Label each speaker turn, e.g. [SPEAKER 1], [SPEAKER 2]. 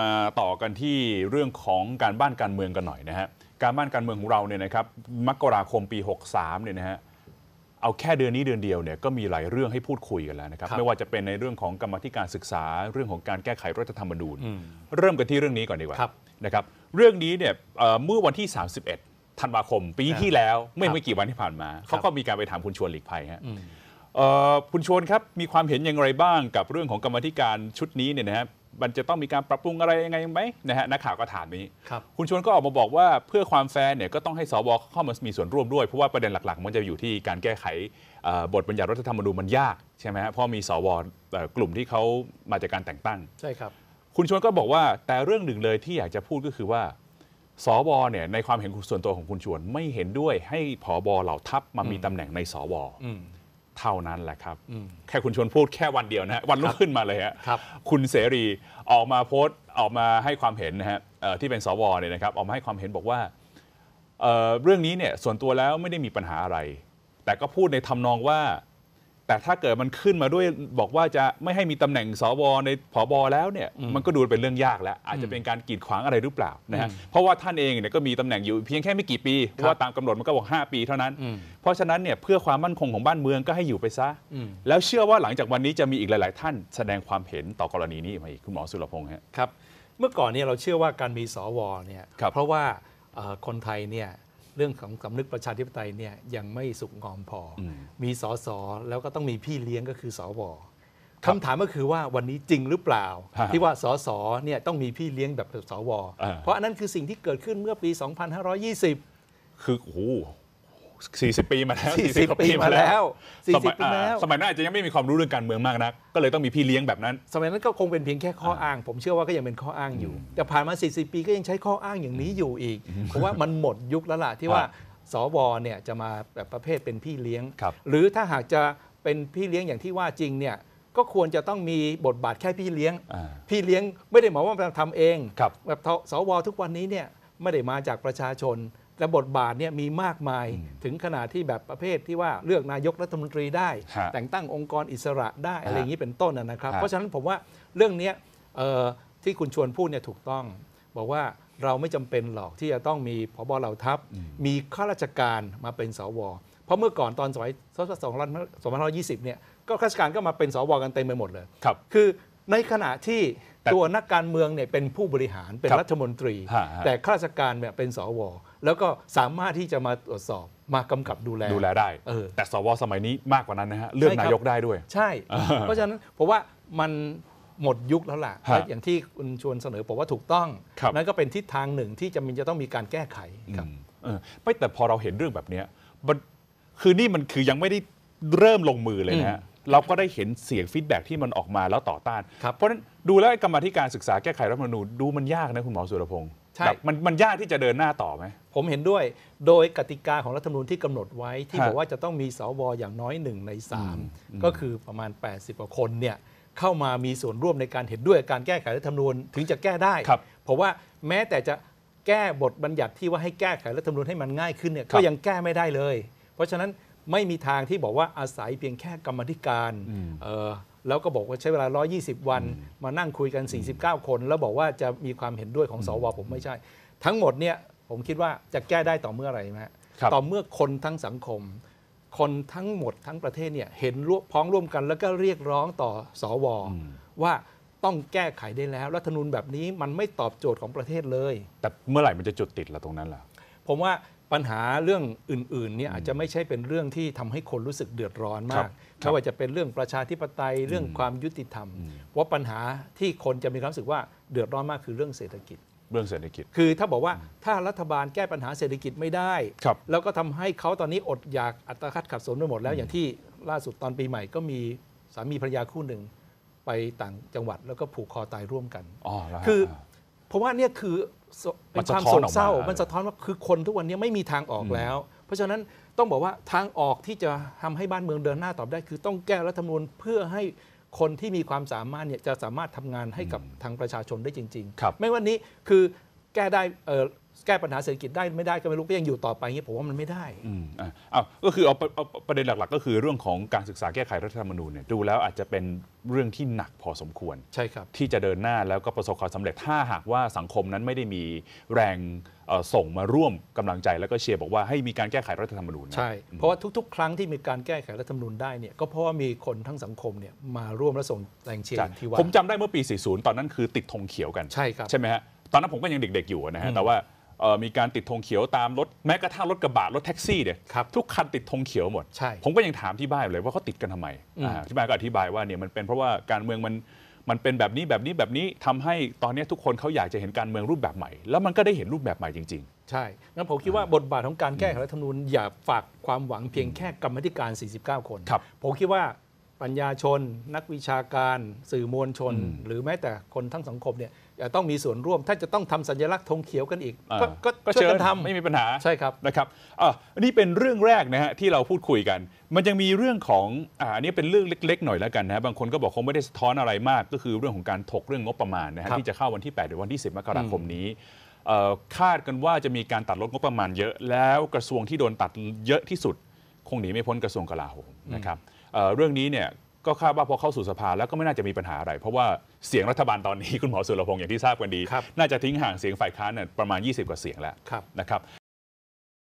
[SPEAKER 1] มาต่อกันที่เรื่องของการบ้านการเมืองกันหน่อยนะฮะการบ้านการเมืองของเราเนี่ยนะครับ มกราคมปี 63เนี่ยนะฮะเอาแค่เดือนนี้เดือนเดียวเนี่ยก็มีหลายเรื่องให้พูดคุยกันแล้วนะครับ ไม่ว่าจะเป็นในเรื่องของกรรมธิการศึกษา เรื่องของการแก้ไขรัฐธรรมนูญ เริ่มกันที่เรื่องนี้ก่อนดีกว่านะครับ เรื่องนี้เนี่ยเมื่อวันที่ 31 ธันวาคมปีที่แล้วไม่ไม่กี่วันที่ผ่านมาเขาก็มีการไปถามคุณชวนหลีกภัยฮะคุณชวนครับมีความเห็นอย่างไรบ้างกับเรื่องของกรรมธิการชุดนี้เนี่ยนะครับมันจะต้องมีการปรับปรุงอะไรยังไงไหมนะฮะนักข่าวก็ถามนี้ครับคุณชวนก็ออกมาบอกว่าเพื่อความแฟร์เนี่ยก็ต้องให้สวเข้ามามีส่วนร่วมด้วยเพราะว่าประเด็นหลักๆ มันจะอยู่ที่การแก้ไขบทบัญญัติรัฐธรรมนูญมันยากใช่ไหมฮะเพราะมีสวกลุ่มที่เขามาจากการแต่งตั้งใช่ครับ คุณชวนก็บอกว่าแต่เรื่องหนึ่งเลยที่อยากจะพูดก็คือว่าสวเนี่ยในความเห็นส่วนตัวของคุณชวนไม่เห็นด้วยให้ผบเหล่าทัพมามีตำแหน่งในสวอเท่านั้นแหละครับ แค่คุณชวนพูดแค่วันเดียวนะฮะวันลุกขึ้นมาเลยฮะครับ คุณเสรีออกมาโพสต์ออกมาให้ความเห็นนะฮะที่เป็นสวเนี่ยนะครับ ออกมาให้ความเห็นบอกว่า เรื่องนี้เนี่ย ส่วนตัวแล้วไม่ได้มีปัญหาอะไร แต่ก็พูดในทำนองว่าแต่ถ้าเกิดมันขึ้นมาด้วยบอกว่าจะไม่ให้มีตำแหน่งสวในผอบอแล้วเนี่ยมันก็ดูเป็นเรื่องยากแล้วอาจจะเป็นการกีดขวางอะไรหรือเปล่านะฮะเพราะว่าท่านเองเนี่ยก็มีตำแหน่งอยู่ เพียงแค่ไม่กี่ปีเพราะว่าตามกำหนดมันก็บอก5ปีเท่านั้น เพราะฉะนั้นเนี่ยเพื่อความมั่นคงของบ้านเมืองก็ให้อยู่ไปซะแล้วเชื่อว่าหลังจากวันนี้จะมีอีกหลายๆท่านแสดงความเห็นต่อกรณีนี้มาอีกคุณหมอสุรพงศ์ครับเมื่อก่อนเนี่ยเราเชื่อว่าการมีสวเนี่ยเพราะว่าคนไทยเนี่ยเรื่องขอ
[SPEAKER 2] งสำนึกประชาธิปไตยเนี่ยยังไม่สุกงอมพอ มีสอสอแล้วก็ต้องมีพี่เลี้ยงก็คือสวคำถามก็คือว่าวันนี้จริงหรือเปล่า ที่ว่าสสเนี่ยต้องมีพี่เลี้ยงแบบสว เพราะอันนั้นคือสิ่งที่เกิดขึ้นเมื่อปี 2520 คือโอ้
[SPEAKER 1] โห40ปีมาแล้ว40่าปีมาแล้ว40ปีมาแล้ว สมัยนั้นอาจจะยังไม่มีความรู้เรื่องการเมืองมากนัก ก็เลยต้องมีพี่เลี้ยงแบบนั้น สมัยนั้นก็คงเป็นเพียงแค่ข้ออ้าง ผมเชื่อว่าก็ยังเป็นข้ออ้า
[SPEAKER 2] งอยู่ แต่ผ่านมา 40 ปีก็ยังใช้ข้ออ้างอย่างนี้อยู่อีกเพราะว่ามันหมดยุคแล้วล่ะที่ว่าสวเนี่ยจะมาแบบประเภทเป็นพี่เลี้ยง หรือถ้าหากจะเป็นพี่เลี้ยงอย่างที่ว่าจริงเนี่ย ก็ควรจะต้องมีบทบาทแค่พี่เลี้ยง พี่เลี้ยงไม่ได้หมายว่าทำเอง แบบสวทุกวันนี้เนี่ยไม่ได้มาจากประชาชนแต่บทบาทเนี่ยมีมากมายถึงขนาดที่แบบประเภทที่ว่าเลือกนายกรัฐมนตรีได้ แต่งตั้งองค์กรอิสระได้อะไรอย่างนี้เป็นต้นนะครับ เพราะฉะนั้นผมว่าเรื่องนี้ที่คุณชวนพูดเนี่ยถูกต้องบอกว่าเราไม่จำเป็นหรอกที่จะต้องมีพบเหล่าทัพมีข้าราชการมาเป็นสวเพราะเมื่อก่อนตอนสมัยสองพันยี่สิบเนี่ยก็ข้าราชการก็มาเป็นสวกันเต็มไปหมดเลยครับ คือในขณะที่ตัวนักการเมืองเนี่ย เป็นผู้บริหารเป็นรัฐมนตรี แต่ข้าราชการเนี่ยเป็นสว แล้วก็สามารถที่จะมาตรวจสอบมากำกับดูแลดูแลได้ออ แต่สว สมัยนี้มากกว่านั้นนะฮะเลือกนายกได้ด้วย
[SPEAKER 1] ใช่เพราะฉะนั้น
[SPEAKER 2] ผมว่ามันหมดยุคแล้วล่ะและอย่างที่คุณชวนเสนอผมว่าถูกต้องนั่นก็เป็นทิศทางหนึ่งที่จะมีจะต้องมีการแก้ไข
[SPEAKER 1] ครับไม่แต่พอเราเห็นเรื่องแบบนี้คือนี่มันคือยังไม่ได้เริ่มลงมือเลยนะฮะเราก็ได้เห็นเสียงฟีดแบ็ที่มันออกมาแล้วต่อต้าน เพราะฉะนั้นดูแล้วกรรมธิการศึกษาแก้ไขรัฐธรรมนูญดูมันยากนะคุณหมอสุรพงศ์ใช่มันมันยากที่จะเดินหน้าต่อไหม ผมเห็นด้วยโดยก
[SPEAKER 2] ติกาของรัฐธรรมนูญที่กำหนดไว้ ที่บอกว่าจะต้องมีสวอย่างน้อยหนึ่งใน 3 ก็คือประมาณ 80กว่าคนเนี่ยเข้ามามีส่วนร่วมในการเห็นด้วยการแก้ไขรัฐธรรมนูญถึงจะแก้ได้เพราะว่าแม้แต่จะแก้บทบัญญัติที่ว่าให้แก้ไขรัฐธรรมนูญให้มันง่ายขึ้นเนี่ยก็ยังแก้ไม่ได้เลย เพราะฉะนั้นไม่มีทางที่บอกว่าอาศัยเพียงแค่กรรมธิการ แล้วก็บอกว่าใช้เวลา 120 วันมานั่งคุยกัน 49 คน แล้วบอกว่าจะมีความเห็นด้วยของสว ผมไม่ใช่ ทั้งหมดเนี่ยผมคิดว่าจะแก้ได้ต่อเมื่ออไหร่ไหมต่อเมื่อคนทั้งสังคม คนทั้งหมดทั้งประเทศเนี่ยเห็นร่วมพ้องร่วมกันแล้วก็เรียกร้องต่อสวว่าต้องแก้ไขได้แล้วรัฐมนูนแบบนี้มันไม่ตอบโจทย์ของประเทศเลย แต่เมื่อไหร่มันจะจุดติดละตรงนั้นล่ะผมว่าปัญหาเรื่องอื่นๆเนี่ยอาจจะไม่ใช่เป็นเรื่องที่ทำให้คนรู้สึกเดือดร้อนมากไม่ว่าจะเป็นเรื่องประชาธิปไตยเรื่องความยุติธรรม ว่าปัญหาที่คนจะมีความรู้สึกว่าเดือดร้อนมากคือเรื่องเศรษฐกิจ เรื่องเศรษฐกิจ คือถ้าบอกว่าถ้ารัฐบาลแก้ปัญหาเศรษฐกิจไม่ได้แล้วก็ทำให้เขาตอนนี้อดอยากอัตคัดขัดสนไปหมดแล้ว อย่างที่ล่าสุดตอนปีใหม่ ก็มีสามีภรรยาคู่หนึ่งไปต่างจังหวัดแล้วก็ผูกคอตายร่วมกันคือ เพราะว่าเนี่ยคือเป็นความโศกเศร้ามันสะท้อนว่าคือคนทุกวันนี้ไม่มีทางออกแล้ว เพราะฉะนั้นต้องบอกว่าทางออกที่จะทำให้บ้านเมืองเดินหน้าต่อได้ คือต้องแก้รัฐธรรมนูญเพื่อให้คนที่มีความสามารถเนี่ยจะสามารถทำงานให้กับทางประชาชนได้จริงๆ ไม่ว่านี้คือแก้ได้แก้ปัญหาเศรษฐกิจได้ไม่ได้ก็ไม่รู้ก็ยังอยู่ต่อไปเงี้ยผมว่ามันไม่ได้
[SPEAKER 1] อืมอ่าก็คือเอาประเอาประเด็นหลัก ๆ ก็คือเรื่องของการศึกษาแก้ไขรัฐธรรมนูญเนี่ยดูแล้วอาจจะเป็นเรื่องที่หนักพอสมควร ใช่ครับ ที่จะเดินหน้าแล้วก็ประสบความสำเร็จถ้าหากว่าสังคมนั้นไม่ได้มีแรงส่งมาร่วมกำลังใจแล้วก็เชียร์บอกว่าให้มีการแก้ไขรัฐธรรมนูญนใช่ เพราะว่าทุกๆครั
[SPEAKER 2] ้งที่มีการแก้ไขรัฐธรรมนูญได้เนี่ยก็เพราะว่ามีคนทั้งสังคมเนี่ยมาร่วมและส่งแรงเชียร์ที่ว่า ผม
[SPEAKER 1] จำได้เมื่อปี 40 ตอนนั้นคือติดธงเขียวกันใช่ครับใช่ไหมฮะตอนนั้นผมก็ยังเด็ก ๆอยู่นะฮะแต่ว่ามีการติดธงเขียวตามรถแม้กระทั่งรถกระบะรถแท็กซี่เนี่ยครับทุกคันติดธงเขียวหมดใช่ผมก็ยังถามที่บ้านเลยว่าเขาติดกันทำไมอที่บ้านก็อธิบายว่าเนี่ยมันเป็นเพราะว่าการเมืองมันมันเป็นแบบนี้แบบนี้แบบนี้ทำให้ตอนนี้ทุกคนเขาอยากจะเห็นการเมืองรูปแบบใหม่ แล้วมันก็ได้เห็นรูปแบบใหม่จริง ๆ ใช่งั้นผมคิดว่าบทบาทของการแก้ไขรั
[SPEAKER 2] ฐธรรมนูญอย่าฝากความหวังเพียงแค่กรรมธิการ 49 คนครับผมคิดว่าปัญญาชน นักวิชาการ สื่อมวลชน หรือแม้แต่คนทั้งสังคมเนี่ยจะต้องมีส่ว
[SPEAKER 1] นร่วมถ้าจะต้องทำสัญลักษณ์ธงเขียวกันอีกก็เชิญทำไม่มีปัญหา ใช่ครับนะครับอ่ะนี่เป็นเรื่องแรกนะฮะ ที่เราพูดคุยกัน มันยังมีเรื่องของอ่านี่เป็นเรื่องเล็กๆ หน่อยแล้วกันนะบางคนก็บอกคงไม่ได้สะท้อนอะไรมาก ก็คือเรื่องของการถกเรื่องงบประมาณนะฮะที่จะเข้าวันที่ 8 หรือวันที่ 10มกราคมนี้คาดกันว่าจะมีการตัดลดงบประมาณเยอะ แล้วกระทรวงที่โดนตัดเยอะที่สุดคงหนีไม่พ้นกระทรวงกลาโหมนะครับ เรื่องนี้เนี่ยก็คาดว่าพอเข้าสู่สภา แล้วก็ไม่น่าจะมีปัญหาอะไร เพราะว่าเสียงรัฐบาลตอนนี้คุณหมอสุรพงศ์อย่างที่ทราบกันดี น่าจะทิ้งห่างเสียงฝ่ายค้านน่ยประมาณ 20 กว่าเสียงแล้วนะครับ